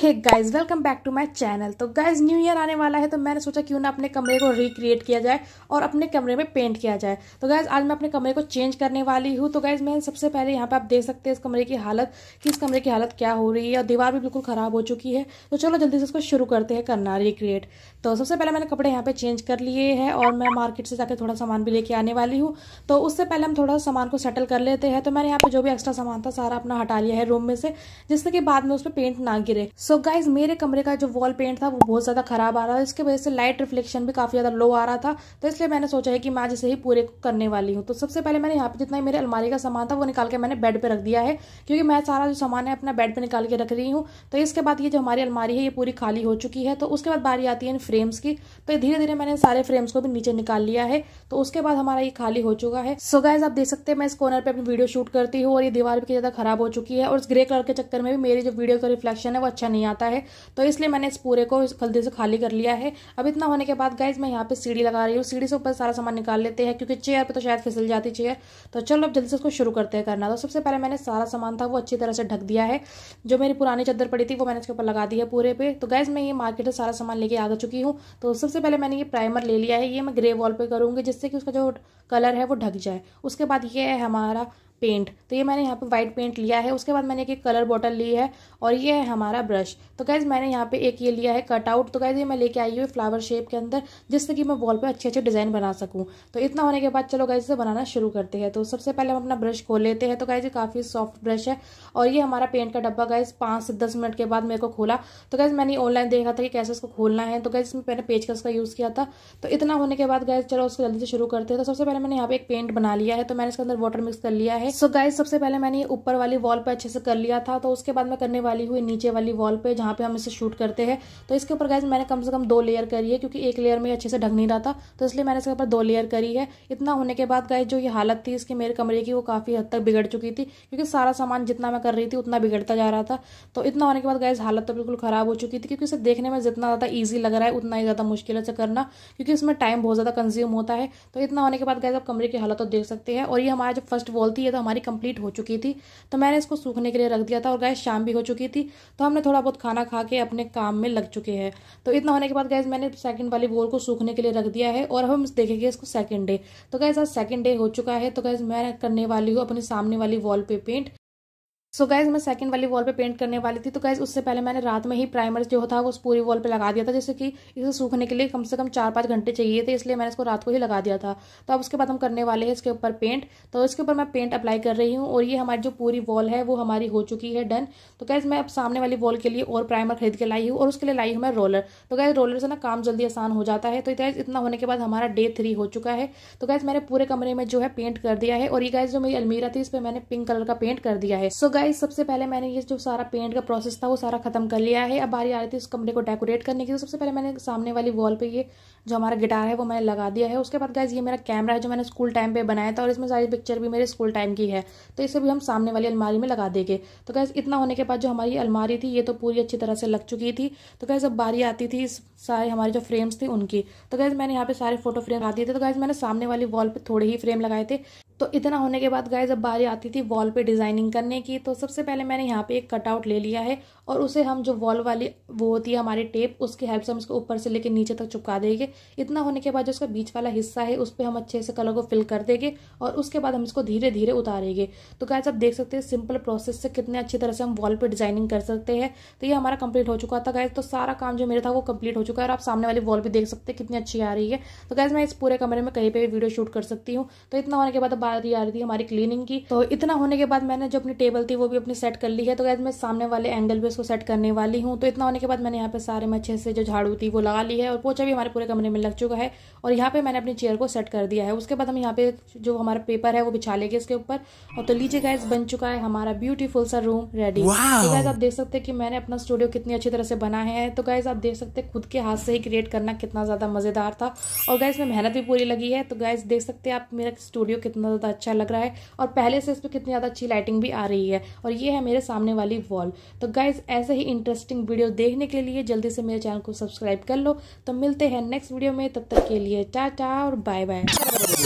hey guys welcome back to my channel तो guys new year आने वाला है तो मैंने सोचा क्यों ना अपने कमरे को रिक्रिएट किया जाए और अपने कमरे में पेंट किया जाए तो गाइस आज मैं अपने कमरे को चेंज करने वाली हूँ तो गाइस मैं सबसे पहले यहाँ पे आप देख सकते हैं इस कमरे की हालत कि इस कमरे की हालत क्या हो रही है और दीवार भी बिल्कुल ख़राब हो चुकी है तो चलो जल्दी से उसको शुरू करते हैं करना रिक्रिएट तो सबसे पहले मैंने कपड़े यहाँ पे चेंज कर लिए हैं और मैं मार्केट से जाकर थोड़ा सामान भी लेके आने वाली हूँ तो उससे पहले हम थोड़ा सामान को सेटल कर लेते हैं तो मैंने यहाँ पे जो भी एक्स्ट्रा सामान था सारा अपना हटा लिया है रूम में से जिससे कि बाद में उस पर पेंट ना गिरे सो so गाइज मेरे कमरे का जो वॉल पेंट था वो बहुत ज़्यादा ख़राब आ रहा था इसकी वजह से लाइट रिफ्लेक्शन भी काफ़ी ज़्यादा लो आ रहा था तो इसलिए मैंने सोचा है कि मैं आज इसे ही पूरे करने वाली हूँ तो सबसे पहले मैंने यहाँ पे जितना ही मेरे अलमारी का सामान था वो निकाल के मैंने बेड पर रख दिया है क्योंकि मैं सारा जो सामान है अपना बेड पर निकाल के रख रही हूँ तो इसके बाद ये जो हमारी अलमारी है ये पूरी खाली हो चुकी है तो उसके बाद बारी आती है इन फ्रेम्स की तो धीरे धीरे मैंने सारे फ्रेम्स को भी नीचे निकाल लिया है तो उसके बाद हमारा ये खाली हो चुका है सो गाइज आप देख सकते हैं मैं इस कॉर्नर पर अपनी वीडियो शूट करती हूँ और ये दीवार भी ज़्यादा खराब हो चुकी है और इस ग्रे कलर के चक्कर में भी मेरी जो वीडियो का रिफ्लेक्शन है वो अच्छा नहीं नहीं आता है तो इसलिए मैंने इस पूरे को जल्दी से खाली कर लिया है अब इतना होने के बाद गाइज मैं यहाँ पे सीढ़ी लगा रही हूँ सीढ़ी से ऊपर सारा सामान निकाल लेते हैं क्योंकि चेयर पर तो शायद फिसल जाती चेयर तो चलो अब जल्दी से उसको शुरू करते हैं करना तो सबसे पहले मैंने सारा सामान था वो अच्छी तरह से ढक दिया है जो मेरी पुरानी चादर पड़ी थी वो मैंने उसके ऊपर लगा दी है पूरे पे तो गाइज मैं ये मार्केट से सारा सामान लेके आ तो चुकी हूँ तो सबसे पहले मैंने ये प्राइमर ले लिया है ये मैं ग्रे वॉल पर करूँगी जिससे कि उसका जो कलर है वो ढक जाए उसके बाद ये है हमारा पेंट तो ये मैंने यहाँ पे वाइट पेंट लिया है उसके बाद मैंने एक कलर बॉटल ली है और ये है हमारा ब्रश तो गैज़ मैंने यहाँ पे एक ये लिया है कटआउट तो गैज़ ये मैं लेके आई हुई फ्लावर शेप के अंदर जिससे कि मैं वॉल पे अच्छे अच्छे डिज़ाइन बना सकूँ तो इतना होने के बाद चलो गैज़ इसे बनाना शुरू करते हैं तो सबसे पहले हम अपना ब्रश खोल लेते हैं तो गैज़ ये काफ़ी सॉफ्ट ब्रश है और ये हमारा पेंट का डब्बा गैज़ पाँच से दस मिनट के बाद मेरे को खोला तो गैज़ मैंने ऑनलाइन देखा था कि कैसे इसको खोलना है तो गैज़ इसमें पहले पेचकस का यूज़ किया था तो इतना होने के बाद गैज़ चलो उसको जल्दी से शुरू करते हैं तो सबसे पहले मैंने यहाँ पे एक पेंट बना लिया है तो मैंने इसके अंदर वाटर मिक्स कर लिया है है सो so गाइज सबसे पहले मैंने ऊपर वाली वॉल पे अच्छे से कर लिया था तो उसके बाद मैं करने वाली हुई नीचे वाली वॉल पे जहाँ पे हम इसे शूट करते हैं तो इसके ऊपर गाइज मैंने कम से कम दो लेयर करी है क्योंकि एक लेयर में अच्छे से ढक नहीं रहा था तो इसलिए मैंने इसके ऊपर दो लेयर करी है इतना होने के बाद गाइज जो ये हालत थी इसकी मेरे कमरे की वो काफ़ी हद तक बिगड़ चुकी थी क्योंकि सारा सामान जितना मैं कर रही थी उतना बिगड़ता जा रहा था तो इतना होने के बाद गाइज हालत तो बिल्कुल ख़राब हो चुकी थी क्योंकि इसे देखने में जितना ज़्यादा ईजी लग रहा है उतना ही ज़्यादा मुश्किल से करना क्योंकि इसमें टाइम बहुत ज़्यादा कंज्यूम होता है तो इतना होने के बाद गाइज आप कमरे की हालत तो देख सकते हैं और ये हमारा जो फर्स्ट वॉल थी ये तो हमारी कंप्लीट हो चुकी थी तो मैंने इसको सूखने के लिए रख दिया था और गैस शाम भी हो चुकी थी तो हमने थोड़ा बहुत खाना खा के अपने काम में लग चुके हैं तो इतना होने के बाद गैस मैंने सेकंड वाली बोल को सूखने के लिए रख दिया है और हम देखेंगे इसको सेकंड डे तो गैस आज सेकेंड डे हो चुका है तो गैस मैं करने वाली हूँ अपने सामने वाली वॉल पे पेंट सो so गैज़ मैं सेकंड वाली वॉल पे पेंट करने वाली थी तो गैज़ उससे पहले मैंने रात में ही प्राइमर जो था वो उस पूरी वॉल पे लगा दिया था जैसे कि इसे सूखने के लिए कम से कम चार पाँच घंटे चाहिए थे इसलिए मैंने इसको रात को ही लगा दिया था तो अब उसके बाद हम करने वाले हैं इसके ऊपर पेंट तो इसके ऊपर मैं पेंट अप्लाई कर रही हूँ और ये हमारी जो पूरी वॉल है वो हमारी हो चुकी है डन तो गाइज मैं अब सामने वाली वॉल के लिए और प्राइमर खरीद के लाई हूँ और उसके लिए लाई हूँ मैं रोलर तो गैज़ रोलर से ना काम जल्दी आसान हो जाता है तो गैज़ इतना होने के बाद हमारा डे थ्री हो चुका है तो गैज़ मैंने पूरे कमरे में जो है पेंट कर दिया है और ये गैज़ जो मेरी अलमीरा थी इस पर मैंने पिंक कलर का पेंट कर दिया है सो गैस गाइस सबसे पहले मैंने ये जो सारा पेंट का प्रोसेस था वो सारा खत्म कर लिया है अब बारी आ रही थी उस कमरे को डेकोरेट करने की तो सबसे पहले मैंने सामने वाली वॉल पे ये जो हमारा गिटार है वो मैंने लगा दिया है उसके बाद गाइज ये मेरा कैमरा है जो मैंने स्कूल टाइम पे बनाया था और इसमें सारी पिक्चर भी मेरे स्कूल टाइम की है तो इसे भी हम सामने वाली अलमारी में लगा देंगे तो गैस इतना होने के बाद जो हमारी अलमारी थी ये तो पूरी अच्छी तरह से लग चुकी थी तो गैस अब बारी आती थी सारे हमारे जो फ्रेम्स थे उनकी तो गैस मैंने यहाँ पे सारे फोटो फ्रेम लगा दिए थे तो गैस मैंने सामने वाली वॉल पर थोड़े ही फ्रेम लगाए थे तो इतना होने के बाद गाय अब बारी आती थी वॉल पे डिज़ाइनिंग करने की तो सबसे पहले मैंने यहाँ पे एक कटआउट ले लिया है और उसे हम जो वॉल वाली वो होती है हमारी टेप उसकी हेल्प से हम इसको ऊपर से लेके नीचे तक चुपका देंगे इतना होने के बाद जो इसका बीच वाला हिस्सा है उस पर हम अच्छे से कलर को फिल कर देंगे और उसके बाद हम इसको धीरे धीरे उतारेंगे तो गैस आप देख सकते हैं सिंपल प्रोसेस से कितने अच्छी तरह से हम वॉल पर डिजाइनिंग कर सकते हैं तो ये हमारा कंप्लीट हो चुका था गैस तो सारा काम जो मेरा था वो कंप्लीट हो चुका है और आप सामने वाली वॉल भी देख सकते हैं कितनी अच्छी आ रही है तो गैस मैं इस पूरे कमरे में कहीं पर भी वीडियो शूट कर सकती हूँ तो इतना होने के बाद ही आ रही थी हमारी क्लीनिंग की तो इतना होने के बाद मैंने जो अपनी टेबल थी वो भी अपनी सेट कर ली है तो गैस मैं सामने वाले एंगल पर उसको सेट करने वाली हूँ तो इतना होने के बाद मैंने यहाँ पे सारे में अच्छे से जो झाड़ू थी वो लगा ली है और पोचा भी हमारे पूरे कमरे होने में लग चुका है और यहाँ पे मैंने अपनी चेयर को सेट कर दिया है उसके बाद हम यहाँ पे जो हमारा पेपर है वो बिछा लेंगे इसके ऊपर और तो लीजिए गाइज बन चुका है हमारा ब्यूटीफुल सा रूम रेडी तो गाइज आप देख सकते हैं कि मैंने अपना स्टूडियो कितनी अच्छी तरह से बना है तो गाइज आप देख सकते हैं खुद के हाथ से ही क्रिएट करना कितना ज़्यादा मज़ेदार था और गाइज में मेहनत भी पूरी लगी है तो गाइज देख सकते हैं आप मेरा स्टूडियो कितना ज़्यादा अच्छा लग रहा है और पहले से इस पर कितनी ज़्यादा अच्छी लाइटिंग भी आ रही है और ये है मेरे सामने वाली वॉल तो गाइज ऐसे ही इंटरेस्टिंग वीडियो देखने के लिए जल्दी से मेरे चैनल को सब्सक्राइब कर लो तो मिलते हैं नेक्स्ट वीडियो में तब तक के लिए टाटा और बाय बाय